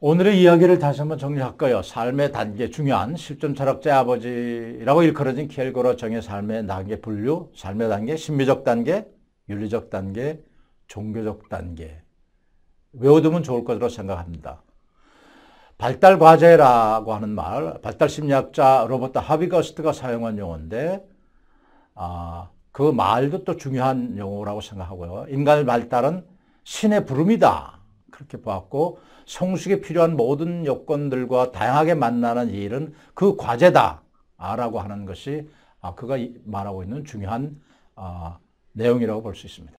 오늘의 이야기를 다시 한번 정리할까요? 삶의 단계, 중요한 실존 철학자의 아버지라고 일컬어진 켈고로 정의 삶의 단계 분류, 삶의 단계, 심리적 단계, 윤리적 단계, 종교적 단계. 외워두면 좋을 것으로 생각합니다. 발달 과제라고 하는 말, 발달 심리학자 로버트 하비거스트가 사용한 용어인데, 아, 그 말도 또 중요한 용어라고 생각하고요. 인간의 발달은 신의 부름이다. 그렇게 보았고 성숙에 필요한 모든 요건들과 다양하게 만나는 이 일은 그 과제다라고 하는 것이 아, 그가 말하고 있는 중요한 아, 내용이라고 볼 수 있습니다.